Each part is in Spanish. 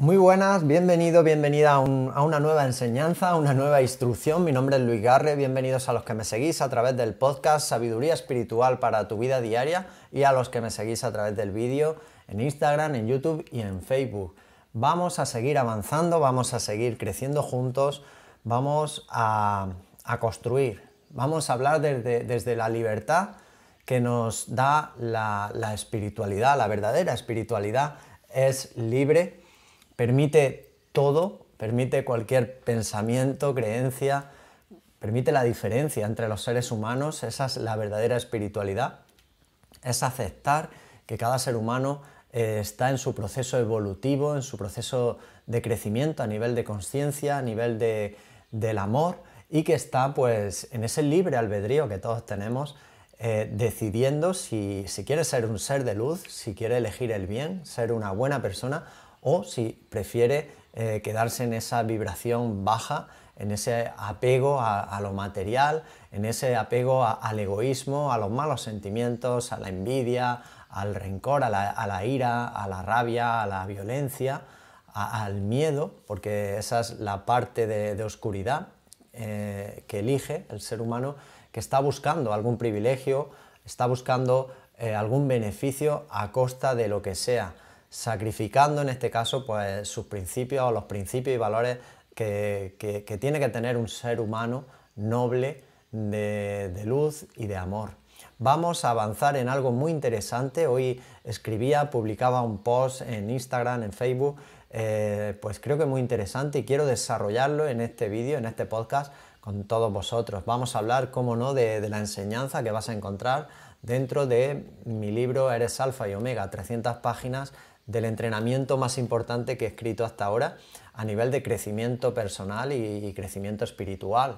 Muy buenas, bienvenido, bienvenida a, una nueva enseñanza, a una nueva instrucción. Mi nombre es Luis Garre, bienvenidos a los que me seguís a través del podcast Sabiduría Espiritual para tu vida diaria y a los que me seguís a través del vídeo en Instagram, en YouTube y en Facebook. Vamos a seguir avanzando, vamos a seguir creciendo juntos, vamos a, construir, vamos a hablar desde, la libertad que nos da la espiritualidad, la verdadera espiritualidad es libre permite todo, permite cualquier pensamiento, creencia, permite la diferencia entre los seres humanos, esa es la verdadera espiritualidad, es aceptar que cada ser humano eh, está en su proceso evolutivo, en su proceso de crecimiento a nivel de conciencia, a nivel del amor y que está pues en ese libre albedrío que todos tenemos eh, decidiendo si quiere ser un ser de luz, si quiere elegir el bien, ser una buena persona o si prefiere eh, quedarse en esa vibración baja, en ese apego a, lo material, en ese apego al egoísmo, a los malos sentimientos, a la envidia, al rencor, a la, ira, a la rabia, a la violencia, al miedo, porque esa es la parte de, oscuridad eh, que elige el ser humano que está buscando algún privilegio, está buscando eh, algún beneficio a costa de lo que sea sacrificando en este caso pues, sus principios o los principios y valores que, tiene que tener un ser humano noble de, luz y de amor vamos a avanzar en algo muy interesante. Hoy escribía, publicaba un post en Instagram, en Facebook, eh, pues creo que muy interesante y quiero desarrollarlo en este vídeo, en este podcast con todos vosotros. Vamos a hablar, como no, de, de, la enseñanza que vas a encontrar dentro de mi libro Eres Alfa y Omega, 300 páginas del entrenamiento más importante que he escrito hasta ahora a nivel de crecimiento personal y, crecimiento espiritual.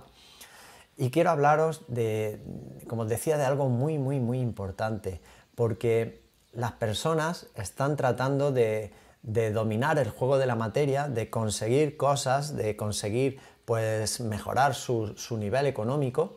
Y quiero hablaros de, como os decía, de algo muy, muy, muy importante, porque las personas están tratando de, dominar el juego de la materia, de conseguir cosas, de conseguir pues mejorar su, nivel económico,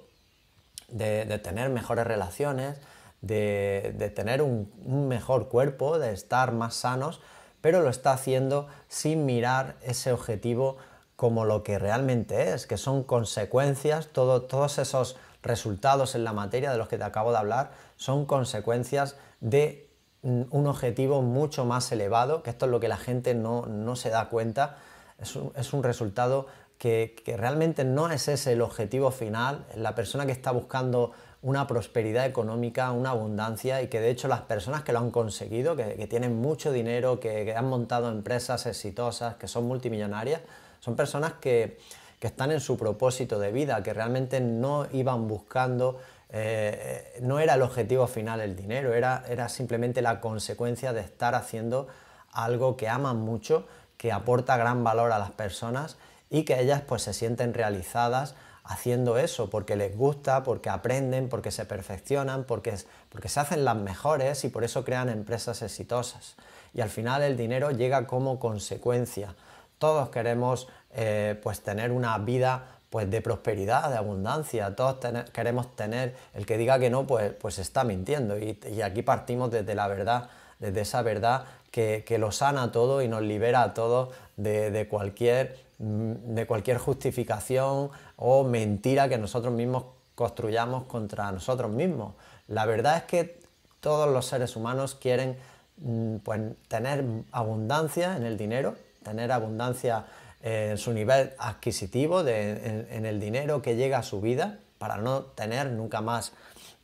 de, de tener mejores relaciones, de, tener un, mejor cuerpo, de estar más sanos, pero lo está haciendo sin mirar ese objetivo como lo que realmente es, que son consecuencias, todos esos resultados en la materia de los que te acabo de hablar son consecuencias de un objetivo mucho más elevado, que esto es lo que la gente no, no se da cuenta, es un, resultado que, que, realmente no es ese el objetivo final, la persona que está buscando una prosperidad económica, una abundancia y que de hecho las personas que lo han conseguido, que, tienen mucho dinero, que, han montado empresas exitosas, que son multimillonarias, son personas que, están en su propósito de vida, que realmente no iban buscando, eh, no era el objetivo final el dinero, era, era simplemente la consecuencia de estar haciendo algo que aman mucho, que aporta gran valor a las personas y que ellas pues se sienten realizadas haciendo eso, porque les gusta, porque aprenden, porque se perfeccionan, porque, porque se hacen las mejores y por eso crean empresas exitosas. Y al final el dinero llega como consecuencia. Todos queremos eh, pues tener una vida pues de prosperidad, de abundancia. Todos queremos tener, el que diga que no, pues, pues está mintiendo. Y, aquí partimos desde la verdad, desde esa verdad que, lo sana todo y nos libera a todos de cualquier Mm, de cualquier justificación o mentira que nosotros mismos construyamos contra nosotros mismos. La verdad es que todos los seres humanos quieren mm, pues, tener abundancia en el dinero, tener abundancia en su nivel adquisitivo, de, en, en el dinero que llega a su vida, para no tener nunca más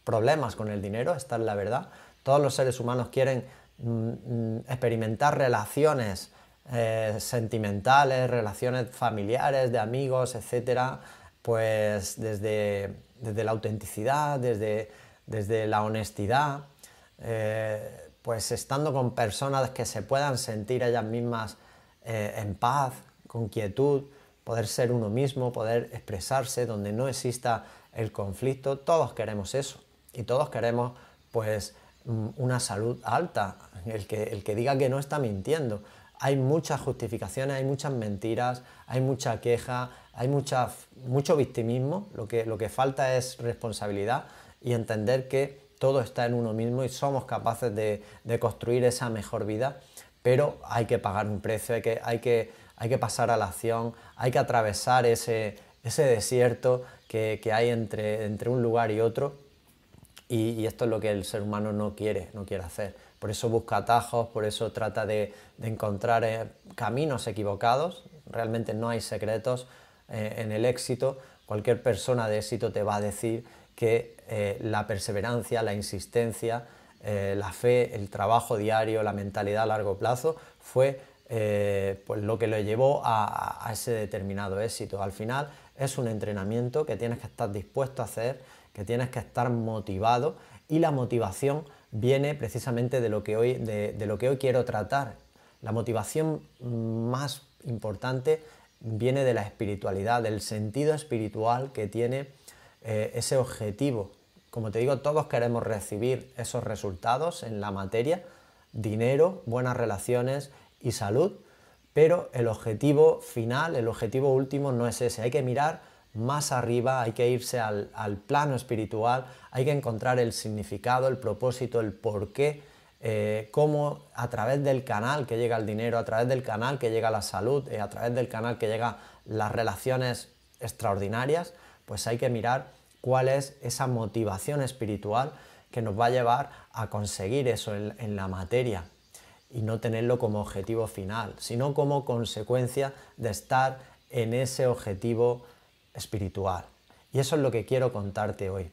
problemas con el dinero, esta es la verdad. Todos los seres humanos quieren mm, experimentar relaciones eh, sentimentales, relaciones familiares, de amigos, etcétera, pues desde, desde la autenticidad, desde, desde la honestidad, eh, pues estando con personas que se puedan sentir ellas mismas eh, en paz, con quietud, poder ser uno mismo, poder expresarse, donde no exista el conflicto, todos queremos eso y todos queremos pues una salud alta, el que, el que diga que no está mintiendo, hay muchas justificaciones, hay muchas mentiras, hay mucha queja, hay mucho victimismo, lo que, falta es responsabilidad y entender que todo está en uno mismo y somos capaces de, construir esa mejor vida, pero hay que pagar un precio, hay que, pasar a la acción, hay que atravesar ese, desierto que, hay entre, un lugar y otro y, y esto es lo que el ser humano no quiere, no quiere hacer por eso busca atajos, por eso trata de, encontrar eh, caminos equivocados. Realmente no hay secretos eh, en el éxito. Cualquier persona de éxito te va a decir que eh, la perseverancia, la insistencia, la fe, el trabajo diario, la mentalidad a largo plazo fue pues lo que lo llevó a ese determinado éxito. Al final es un entrenamiento que tienes que estar dispuesto a hacer, que tienes que estar motivado y la motivación viene precisamente de lo que hoy, de, lo que hoy quiero tratar. La motivación más importante viene de la espiritualidad, del sentido espiritual que tiene eh, ese objetivo. Como te digo, todos queremos recibir esos resultados en la materia, dinero, buenas relaciones y salud, pero el objetivo final, el objetivo último no es ese. Hay que mirar más arriba, hay que irse al, plano espiritual, hay que encontrar el significado, el propósito, el porqué, eh, cómo a través del canal que llega el dinero, a través del canal que llega la salud, eh, a través del canal que llega las relaciones extraordinarias, pues hay que mirar cuál es esa motivación espiritual que nos va a llevar a conseguir eso en la materia y no tenerlo como objetivo final, sino como consecuencia de estar en ese objetivo espiritual. Y eso es lo que quiero contarte hoy.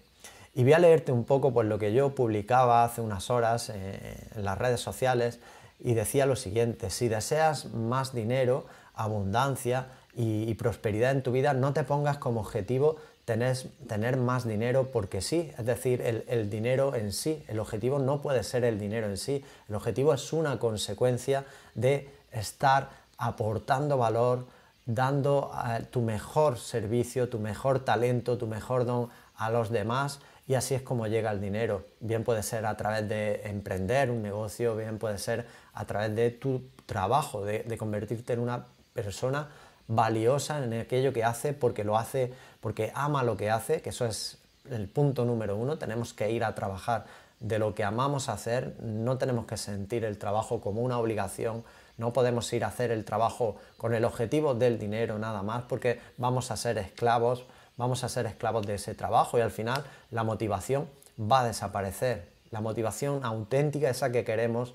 Y voy a leerte un poco por lo que yo publicaba hace unas horas eh, en las redes sociales y decía lo siguiente, si deseas más dinero, abundancia y, prosperidad en tu vida, no te pongas como objetivo tener, tener más dinero porque sí, es decir, el, el dinero en sí, el objetivo no puede ser el dinero en sí, el objetivo es una consecuencia de estar aportando valor, dando eh, tu mejor servicio, tu mejor talento, tu mejor don a los demás y así es como llega el dinero. Bien puede ser a través de emprender un negocio, bien puede ser a través de tu trabajo, de convertirte en una persona valiosa en aquello que hace porque lo hace, porque ama lo que hace, que eso es el punto número uno, tenemos que ir a trabajar de lo que amamos hacer, no tenemos que sentir el trabajo como una obligación, no podemos ir a hacer el trabajo con el objetivo del dinero nada más porque vamos a ser esclavos, vamos a ser esclavos de ese trabajo y al final la motivación va a desaparecer. La motivación auténtica, esa que queremos,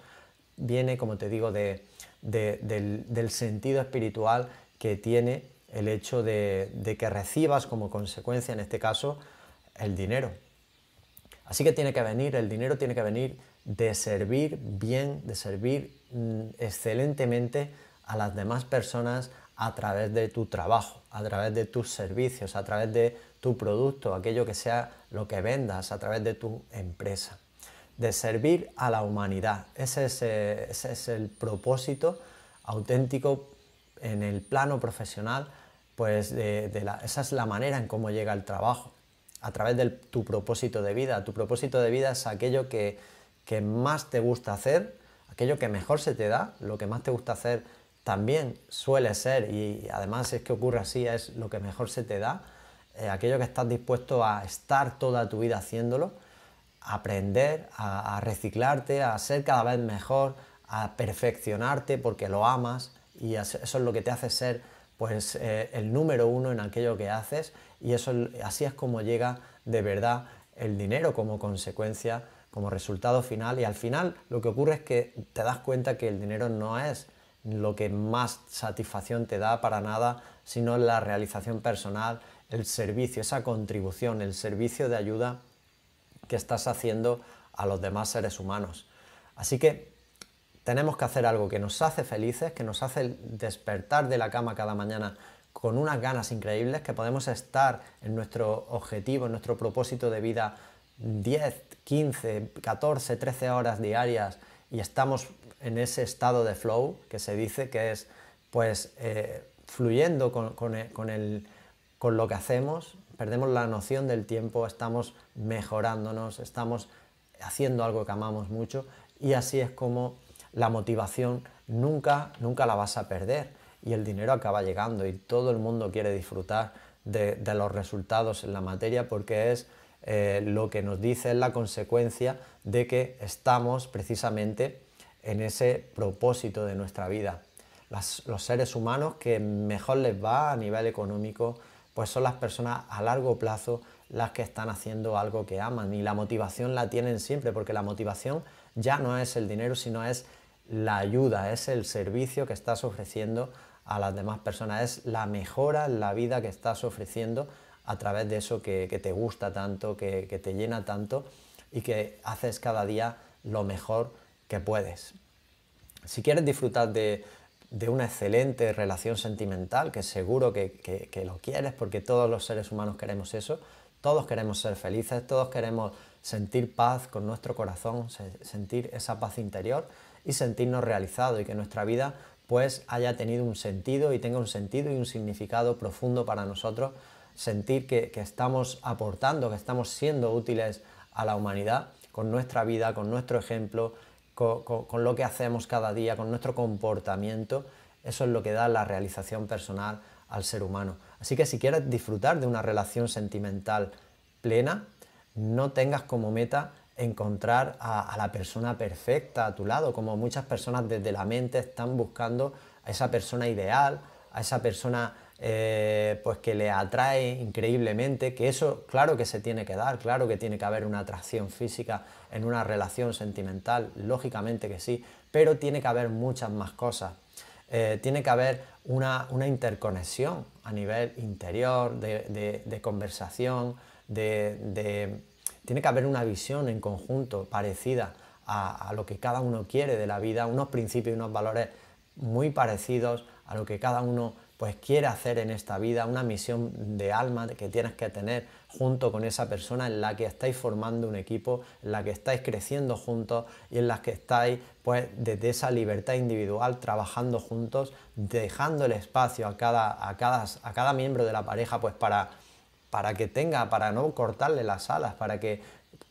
viene, como te digo, de, del, sentido espiritual que tiene el hecho de, que recibas como consecuencia, en este caso, el dinero. Así que tiene que venir, el dinero tiene que venir de servir bien, de servir mm, excelentemente a las demás personas a través de tu trabajo, a través de tus servicios, a través de tu producto, aquello que sea lo que vendas, a través de tu empresa. De servir a la humanidad. Ese es, eh, el propósito auténtico en el plano profesional, pues esa es la manera en cómo llega el trabajo, a través de tu propósito de vida. Tu propósito de vida es aquello que que más te gusta hacer, aquello que mejor se te da, lo que más te gusta hacer también suele ser, y además es que ocurre así, es lo que mejor se te da, eh, aquello que estás dispuesto a estar toda tu vida haciéndolo, aprender, a, reciclarte, a ser cada vez mejor, a perfeccionarte porque lo amas y eso es lo que te hace ser pues eh, el número uno en aquello que haces y eso así es como llega de verdad el dinero como consecuencia como resultado final y al final lo que ocurre es que te das cuenta que el dinero no es lo que más satisfacción te da para nada, sino la realización personal, el servicio, esa contribución, el servicio de ayuda que estás haciendo a los demás seres humanos. Así que tenemos que hacer algo que nos hace felices, que nos hace despertar de la cama cada mañana con unas ganas increíbles, que podemos estar en nuestro objetivo, en nuestro propósito de vida 10, 15, 14, 13 horas diarias y estamos en ese estado de flow que se dice que es pues eh, fluyendo e, con, el, con lo que hacemos, perdemos la noción del tiempo, estamos mejorándonos, estamos haciendo algo que amamos mucho y así es como la motivación nunca, nunca la vas a perder y el dinero acaba llegando y todo el mundo quiere disfrutar de los resultados en la materia porque es eh, lo que nos dice es la consecuencia de que estamos precisamente en ese propósito de nuestra vida. los seres humanos que mejor les va a nivel económico, pues son las personas a largo plazo las que están haciendo algo que aman y la motivación la tienen siempre, porque la motivación ya no es el dinero, sino es la ayuda, es el servicio que estás ofreciendo a las demás personas, es la mejora en la vida que estás ofreciendo a través de eso que, te gusta tanto, que, te llena tanto y que haces cada día lo mejor que puedes. Si quieres disfrutar de, una excelente relación sentimental, que seguro que, lo quieres, porque todos los seres humanos queremos eso, todos queremos ser felices, todos queremos sentir paz con nuestro corazón, sentir esa paz interior y sentirnos realizados y que nuestra vida pues haya tenido un sentido y tenga un sentido y un significado profundo para nosotros sentir que, estamos aportando, que estamos siendo útiles a la humanidad con nuestra vida, con nuestro ejemplo, con, lo que hacemos cada día, con nuestro comportamiento. Eso es lo que da la realización personal al ser humano. Así que si quieres disfrutar de una relación sentimental plena, no tengas como meta encontrar a la persona perfecta a tu lado, como muchas personas desde la mente están buscando a esa persona ideal, a esa persona eh, pues que le atrae increíblemente, que eso claro que se tiene que dar, claro que tiene que haber una atracción física en una relación sentimental, lógicamente que sí, pero tiene que haber muchas más cosas. Eh, tiene que haber una, interconexión a nivel interior, de, conversación, de, tiene que haber una visión en conjunto parecida a, a lo que cada uno quiere de la vida, unos principios y unos valores muy parecidos a lo que cada uno pues quiere hacer en esta vida, una misión de alma que tienes que tener junto con esa persona en la que estáis formando un equipo, en la que estáis creciendo juntos y en la que estáis pues desde esa libertad individual trabajando juntos, dejando el espacio a cada, a cada, miembro de la pareja pues para, que tenga, para no cortarle las alas, para que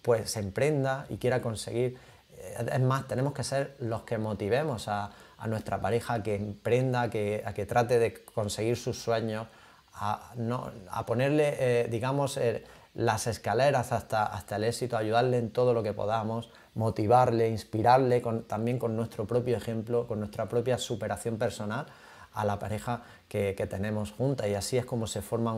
pues se emprenda y quiera conseguir. Es más, tenemos que ser los que motivemos a, a nuestra pareja que emprenda, a que, trate de conseguir sus sueños, a, ponerle, eh, digamos, eh, las escaleras hasta, el éxito, ayudarle en todo lo que podamos, motivarle, inspirarle también con nuestro propio ejemplo, con nuestra propia superación personal a la pareja que, tenemos junta. Y así es como se forma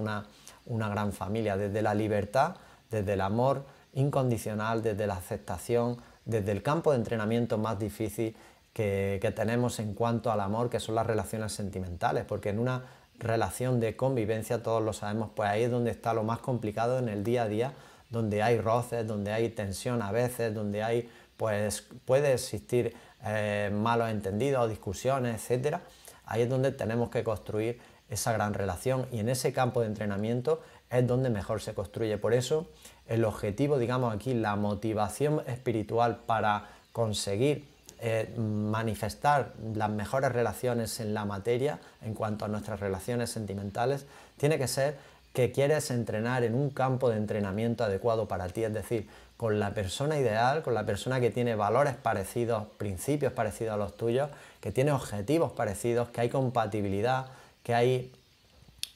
una gran familia, desde la libertad, desde el amor incondicional, desde la aceptación, desde el campo de entrenamiento más difícil que, tenemos en cuanto al amor, que son las relaciones sentimentales, porque en una relación de convivencia, todos lo sabemos, pues ahí es donde está lo más complicado en el día a día, donde hay roces, donde hay tensión a veces, donde hay, pues puede existir eh, malos entendidos, discusiones, etc. Ahí es donde tenemos que construir esa gran relación y en ese campo de entrenamiento es donde mejor se construye. Por eso el objetivo, digamos aquí, la motivación espiritual para conseguir eh, manifestar las mejores relaciones en la materia, en cuanto a nuestras relaciones sentimentales, tiene que ser que quieres entrenar en un campo de entrenamiento adecuado para ti, es decir, con la persona ideal, con la persona que tiene valores parecidos, principios parecidos a los tuyos, que tiene objetivos parecidos, que hay compatibilidad, que hay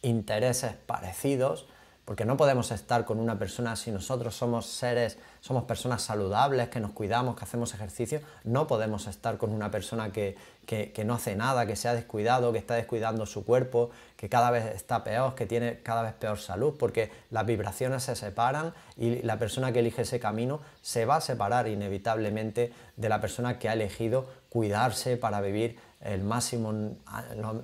intereses parecidos, porque no podemos estar con una persona si nosotros somos seres somos personas saludables, que nos cuidamos, que hacemos ejercicio, no podemos estar con una persona que, no hace nada, que se ha descuidado, que está descuidando su cuerpo, que cada vez está peor, que tiene cada vez peor salud, porque las vibraciones se separan y la persona que elige ese camino se va a separar inevitablemente de la persona que ha elegido cuidarse para vivir el máximo, los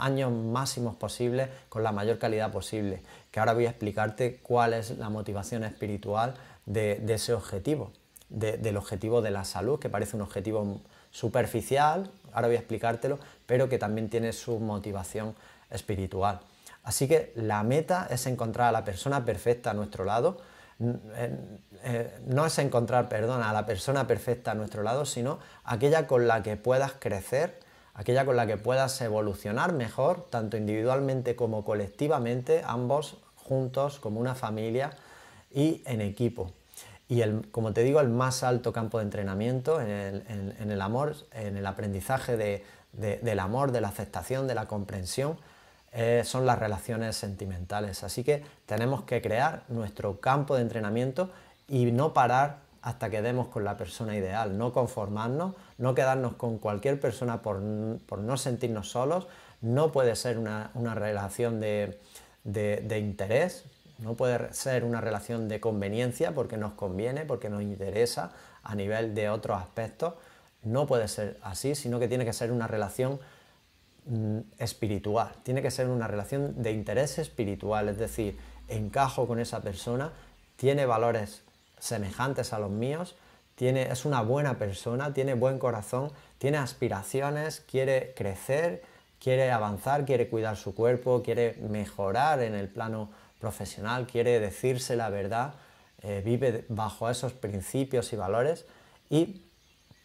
años máximos posibles con la mayor calidad posible. Que ahora voy a explicarte cuál es la motivación espiritual de, ese objetivo, del objetivo de la salud, que parece un objetivo superficial, ahora voy a explicártelo, pero que también tiene su motivación espiritual. Así que la meta es encontrar a la persona perfecta a nuestro lado, eh, no es encontrar, perdón, a la persona perfecta a nuestro lado, sino aquella con la que puedas crecer, aquella con la que puedas evolucionar mejor, tanto individualmente como colectivamente, ambos juntos como una familia, y en equipo. Y el, como te digo, el más alto campo de entrenamiento en el, amor, en el aprendizaje de, del amor, de la aceptación, de la comprensión, eh, son las relaciones sentimentales. Así que tenemos que crear nuestro campo de entrenamiento y no parar hasta que demos con la persona ideal, no conformarnos, no quedarnos con cualquier persona por, no sentirnos solos, no puede ser una, relación de interés, no puede ser una relación de conveniencia porque nos conviene, porque nos interesa a nivel de otros aspectos. No puede ser así, sino que tiene que ser una relación mm, espiritual, tiene que ser una relación de interés espiritual, es decir, encajo con esa persona, tiene valores semejantes a los míos, es una buena persona, tiene buen corazón, tiene aspiraciones, quiere crecer, quiere avanzar, quiere cuidar su cuerpo, quiere mejorar en el plano profesional, quiere decirse la verdad, eh, vive bajo esos principios y valores y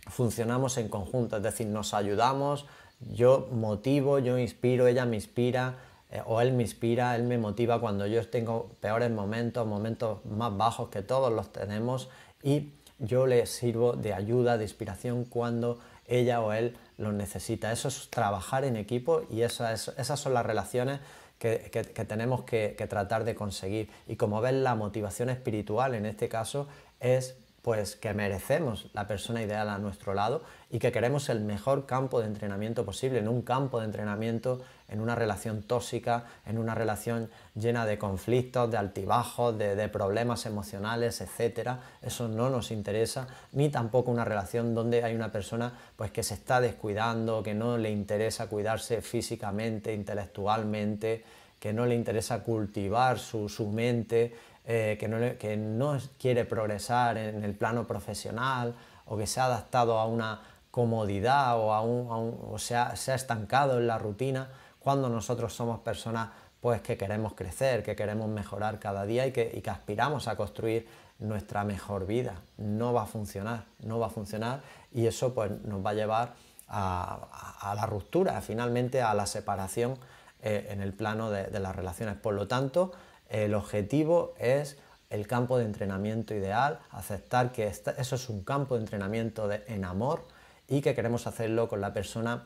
funcionamos en conjunto, es decir, nos ayudamos, yo motivo, yo inspiro, ella me inspira eh, o él me inspira, él me motiva cuando yo tengo peores momentos, momentos más bajos que todos los tenemos y yo le sirvo de ayuda, de inspiración cuando ella o él lo necesita. Eso es trabajar en equipo y esas son las relaciones que, tenemos que, que tratar de conseguir. Y como ves, la motivación espiritual en este caso es pues que merecemos la persona ideal a nuestro lado y que queremos el mejor campo de entrenamiento posible, en un campo de entrenamiento, en una relación tóxica, en una relación llena de conflictos, de altibajos, de, problemas emocionales, etc. Eso no nos interesa, ni tampoco una relación donde hay una persona pues, que se está descuidando, que no le interesa cuidarse físicamente, intelectualmente, que no le interesa cultivar su, su mente, eh, que, no, quiere progresar en el plano profesional o que se ha adaptado a una comodidad o, a o se, ha, se, ha, estancado en la rutina cuando nosotros somos personas pues que queremos crecer, que queremos mejorar cada día y que, aspiramos a construir nuestra mejor vida. No va a funcionar, no va a funcionar y eso pues nos va a llevar a, la ruptura, finalmente a la separación eh, en el plano de, de, las relaciones. Por lo tanto, el objetivo es el campo de entrenamiento ideal, aceptar que eso es un campo de entrenamiento de, en amor y que queremos hacerlo con la persona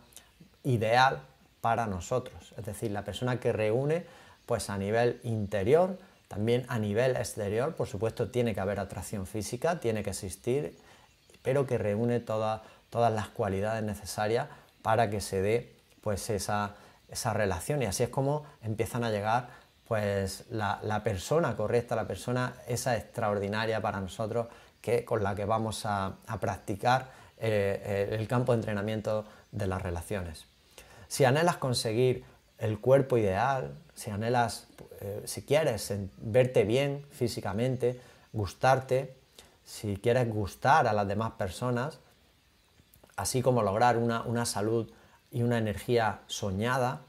ideal para nosotros, es decir, la persona que reúne pues a nivel interior, también a nivel exterior, por supuesto tiene que haber atracción física, tiene que existir, pero que reúne todas las cualidades necesarias para que se dé pues esa, esa relación y así es como empiezan a llegar pues la, persona correcta, la persona esa extraordinaria para nosotros que, con la que vamos a, practicar eh, eh, el campo de entrenamiento de las relaciones. Si anhelas conseguir el cuerpo ideal, si anhelas, eh, si quieres verte bien físicamente, gustarte, si quieres gustar a las demás personas, así como lograr una salud y una energía soñada,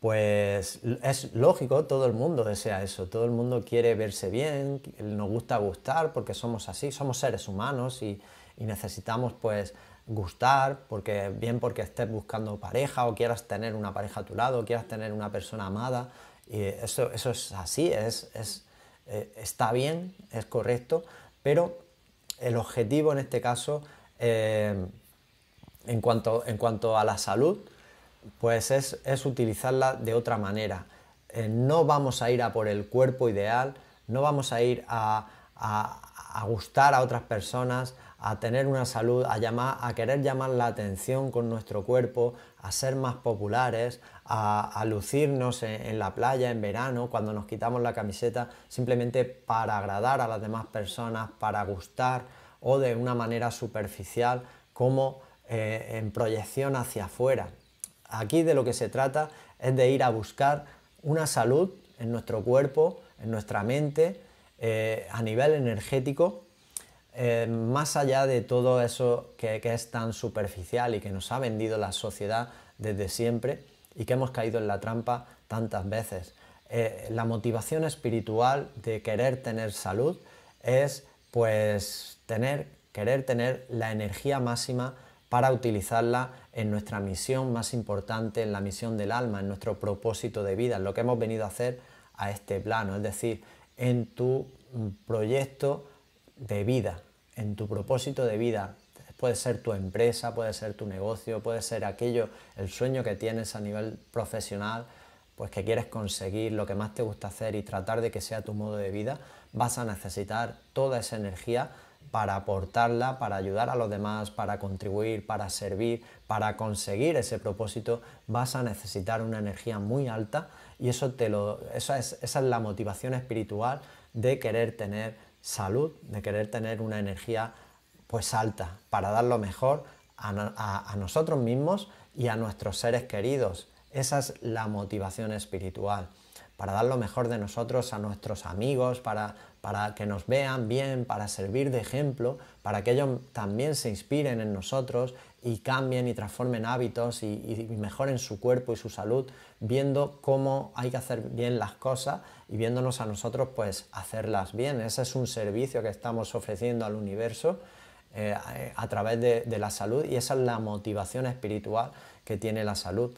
pues es lógico, todo el mundo desea eso, todo el mundo quiere verse bien, nos gusta gustar porque somos así, somos seres humanos y, necesitamos pues gustar, porque bien porque estés buscando pareja o quieras tener una pareja a tu lado, o quieras tener una persona amada, y eso, es así, eh, está bien, es correcto, pero el objetivo en este caso, eh, en cuanto a la salud, pues es, utilizarla de otra manera. Eh, no vamos a ir a por el cuerpo ideal, no vamos a ir a, gustar a otras personas, a tener una salud, a, querer llamar la atención con nuestro cuerpo, a ser más populares, a, lucirnos en, la playa en verano cuando nos quitamos la camiseta simplemente para agradar a las demás personas, para gustar o de una manera superficial como eh, en proyección hacia afuera. Aquí de lo que se trata es de ir a buscar una salud en nuestro cuerpo, en nuestra mente, eh, a nivel energético, eh, más allá de todo eso que, es tan superficial y que nos ha vendido la sociedad desde siempre y que hemos caído en la trampa tantas veces. Eh, la motivación espiritual de querer tener salud es pues querer tener la energía máxima para utilizarla en nuestra misión más importante, en la misión del alma, en nuestro propósito de vida, en lo que hemos venido a hacer a este plano, es decir, en tu proyecto de vida, en tu propósito de vida. Puede ser tu empresa, puede ser tu negocio, puede ser aquello, el sueño que tienes a nivel profesional, pues que quieres conseguir, lo que más te gusta hacer y tratar de que sea tu modo de vida, vas a necesitar toda esa energía para aportarla, para ayudar a los demás, para contribuir, para servir, para conseguir ese propósito, vas a necesitar una energía muy alta y eso te lo, es, esa es la motivación espiritual de querer tener salud, de querer tener una energía pues alta para dar lo mejor a nosotros mismos y a nuestros seres queridos. Esa es la motivación espiritual para dar lo mejor de nosotros a nuestros amigos, para, que nos vean bien, para servir de ejemplo, para que ellos también se inspiren en nosotros y cambien y transformen hábitos y, mejoren su cuerpo y su salud, viendo cómo hay que hacer bien las cosas y viéndonos a nosotros pues hacerlas bien. Ese es un servicio que estamos ofreciendo al universo eh, a través de la salud y esa es la motivación espiritual que tiene la salud.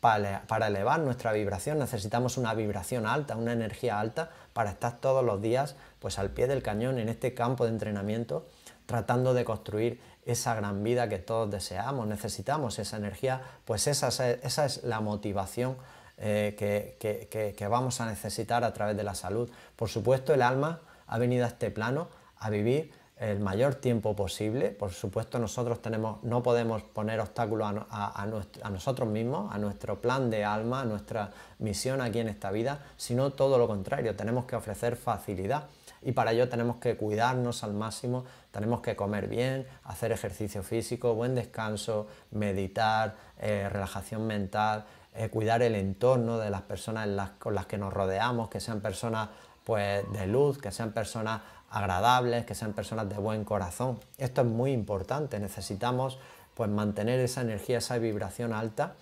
Para, elevar nuestra vibración necesitamos una vibración alta, una energía alta para estar todos los días pues al pie del cañón en este campo de entrenamiento tratando de construir esa gran vida que todos deseamos, necesitamos esa energía, pues esa, esa es la motivación eh, que, que, vamos a necesitar a través de la salud. Por supuesto, el alma ha venido a este plano a vivir el mayor tiempo posible. Por supuesto, nosotros tenemos, no podemos poner obstáculos a, nosotros mismos, a nuestro plan de alma, a nuestra misión aquí en esta vida, sino todo lo contrario, tenemos que ofrecer facilidad. Y para ello tenemos que cuidarnos al máximo, tenemos que comer bien, hacer ejercicio físico, buen descanso, meditar, eh, relajación mental, eh, cuidar el entorno de las personas con las que nos rodeamos, que sean personas pues, de luz, que sean personas agradables, que sean personas de buen corazón. Esto es muy importante, necesitamos pues mantener esa energía, esa vibración alta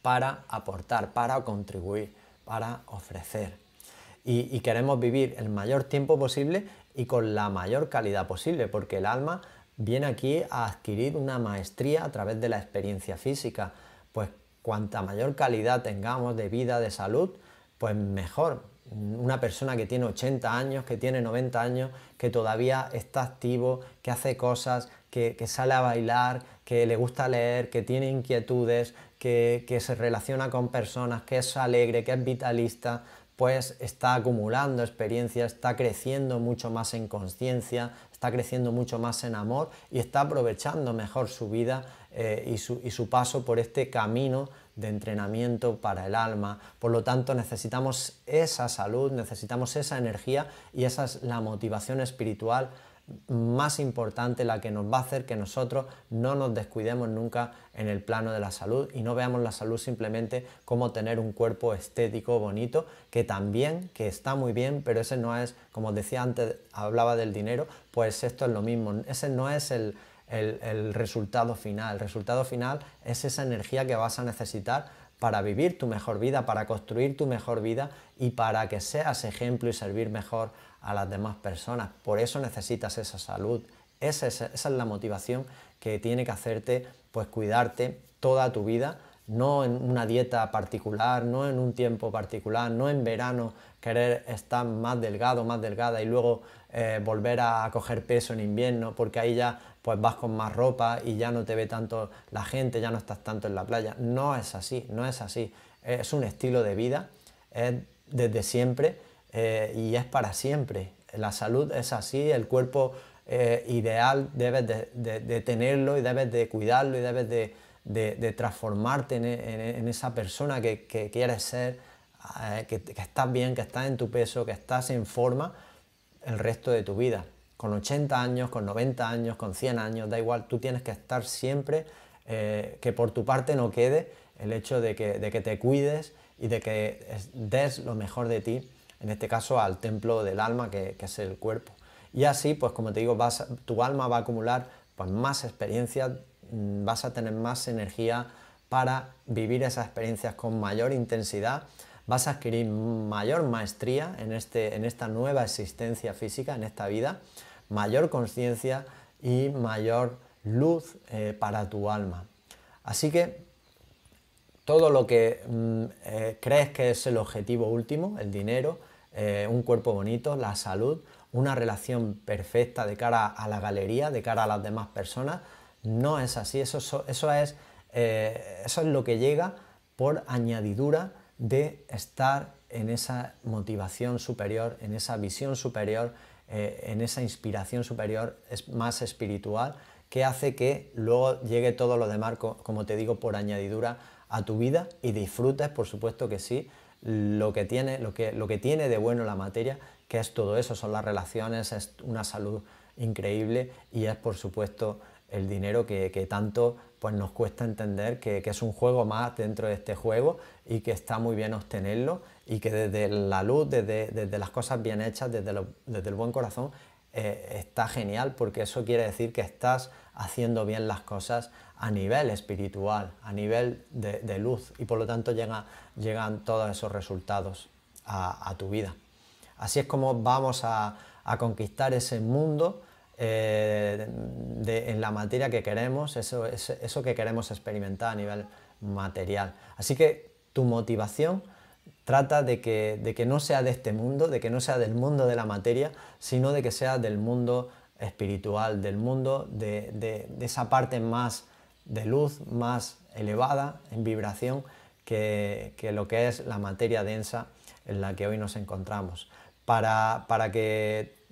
para aportar, para contribuir, para ofrecer. Y, y queremos vivir el mayor tiempo posible y con la mayor calidad posible, porque el alma viene aquí a adquirir una maestría a través de la experiencia física. Pues cuanta mayor calidad tengamos de vida, de salud, pues mejor, una persona que tiene 80 años, que tiene 90 años, que todavía está activo, que hace cosas, que, sale a bailar, que le gusta leer, que tiene inquietudes, que, que se relaciona con personas, que es alegre, que es vitalista, pues está acumulando experiencia, está creciendo mucho más en conciencia, está creciendo mucho más en amor y está aprovechando mejor su vida eh, y, su, y su paso por este camino de entrenamiento para el alma. Por lo tanto, necesitamos esa salud, necesitamos esa energía y esa es la motivación espiritual más importante, la que nos va a hacer que nosotros no nos descuidemos nunca en el plano de la salud y no veamos la salud simplemente como tener un cuerpo estético bonito, que también, que está muy bien, pero ese no es, como decía antes, hablaba del dinero, pues esto es lo mismo, ese no es el el, resultado final. El resultado final es esa energía que vas a necesitar para vivir tu mejor vida, para construir tu mejor vida y para que seas ejemplo y servir mejor a las demás personas. Por eso necesitas esa salud. Esa es, esa es la motivación que tiene que hacerte pues cuidarte toda tu vida, no en una dieta particular, no en un tiempo particular, no en verano, querer estar más delgado, más delgada y luego eh, volver a coger peso en invierno, porque ahí ya pues vas con más ropa y ya no te ve tanto la gente, ya no estás tanto en la playa. No es así, no es así. Es un estilo de vida, desde siempre eh, y es para siempre. La salud es así, el cuerpo eh, ideal debes de, tenerlo y debes de cuidarlo y debes de, transformarte en, esa persona que quieres ser eh, que, estás bien, que estás en tu peso, que estás en forma el resto de tu vida. Con 80 años, con 90 años, con 100 años, da igual, tú tienes que estar siempre, eh, que por tu parte no quede el hecho de que, te cuides y de que des lo mejor de ti, en este caso al templo del alma, que, es el cuerpo. Y así, pues como te digo, tu alma va a acumular pues, más experiencias, mm, vas a tener más energía para vivir esas experiencias con mayor intensidad vas a adquirir mayor maestría este, en, esta nueva existencia física, en esta vida, mayor conciencia y mayor luz eh, para tu alma. Así que todo lo que mm, eh, crees que es el objetivo último, el dinero, eh, un cuerpo bonito, la salud, una relación perfecta de cara a la galería, de cara a las demás personas, no es así. eso es lo que llega por añadidura de estar en esa motivación superior, en esa visión superior, eh, en esa inspiración superior es más espiritual que hace que luego llegue todo lo demás, como te digo, por añadidura a tu vida y disfrutes, por supuesto que sí, lo que tiene, lo que tiene de bueno la materia, que es todo eso, son las relaciones, es una salud increíble y es, por supuesto, el dinero que, tanto pues nos cuesta entender que, es un juego más dentro de este juego y que está muy bien obtenerlo y que desde la luz, desde, las cosas bien hechas, desde, el buen corazón, eh, está genial porque eso quiere decir que estás haciendo bien las cosas a nivel espiritual, a nivel de, luz y por lo tanto llegan todos esos resultados a, tu vida. Así es como vamos a conquistar ese mundo eh, en la materia que queremos, eso, eso que queremos experimentar a nivel material. Así que tu motivación trata de que, de que no sea de este mundo, de que no sea del mundo de la materia, sino de que sea del mundo espiritual, del mundo de, de esa parte más de luz, más elevada en vibración que, que, lo que es la materia densa en la que hoy nos encontramos. Para, para que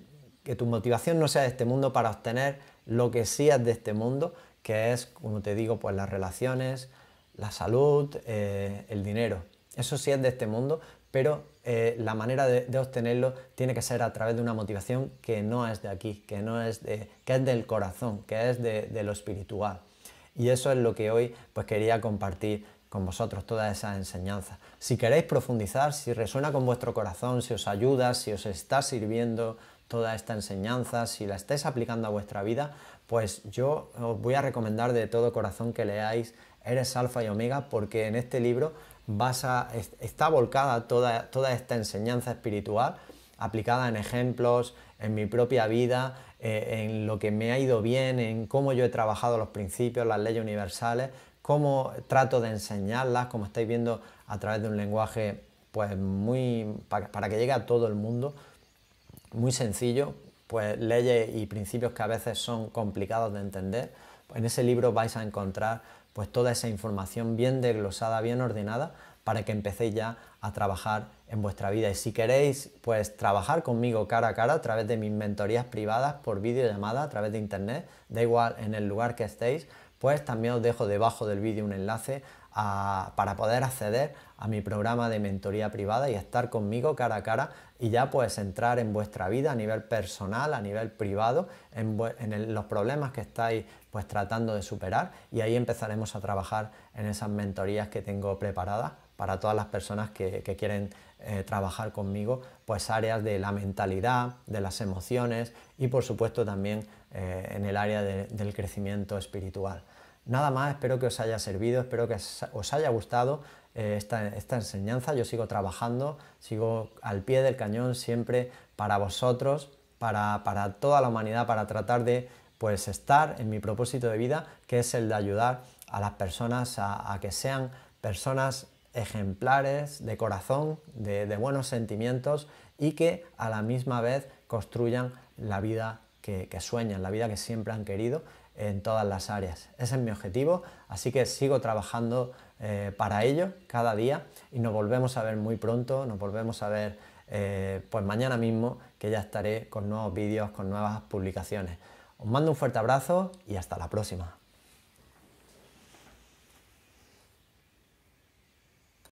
que tu motivación no sea de este mundo para obtener lo que sí es de este mundo, que es, como te digo, pues las relaciones, la salud, eh, el dinero. Eso sí es de este mundo, pero eh, la manera de, obtenerlo tiene que ser a través de una motivación que no es de aquí, que, no es, que es del corazón, que es de, de, lo espiritual. Y eso es lo que hoy pues, quería compartir con vosotros, toda esa enseñanza. Si queréis profundizar, si resuena con vuestro corazón, si os ayuda, si os está sirviendo, toda esta enseñanza, si la estáis aplicando a vuestra vida, pues yo os voy a recomendar de todo corazón que leáis Eres Alfa y Omega, porque en este libro está volcada toda, esta enseñanza espiritual aplicada en ejemplos, en mi propia vida, eh, en lo que me ha ido bien, en cómo yo he trabajado los principios, las leyes universales, cómo trato de enseñarlas, como estáis viendo a través de un lenguaje pues muy para que llegue a todo el mundo, muy sencillo, pues leyes y principios que a veces son complicados de entender. En ese libro vais a encontrar pues toda esa información bien desglosada, bien ordenada, para que empecéis ya a trabajar en vuestra vida. Y si queréis, pues trabajar conmigo cara a cara a través de mis mentorías privadas por videollamada, a través de internet, da igual en el lugar que estéis, pues también os dejo debajo del vídeo un enlace para poder acceder a mi programa de mentoría privada y estar conmigo cara a cara y ya pues entrar en vuestra vida a nivel personal, a nivel privado, en, los problemas que estáis pues tratando de superar y ahí empezaremos a trabajar en esas mentorías que tengo preparadas para todas las personas que, quieren eh, trabajar conmigo, pues áreas de la mentalidad, de las emociones y por supuesto también eh, en el área del crecimiento espiritual. Nada más, espero que os haya servido, espero que os haya gustado eh, esta, enseñanza. Yo sigo trabajando, sigo al pie del cañón siempre para vosotros, para, toda la humanidad, para tratar de pues estar en mi propósito de vida, que es el de ayudar a las personas a, que sean personas ejemplares de corazón, de, buenos sentimientos y que a la misma vez construyan la vida que sueñan, la vida que siempre han querido en todas las áreas. Ese es mi objetivo, así que sigo trabajando eh, para ello cada día y nos volvemos a ver muy pronto, nos volvemos a ver eh, pues mañana mismo que ya estaré con nuevos vídeos, con nuevas publicaciones. Os mando un fuerte abrazo y hasta la próxima.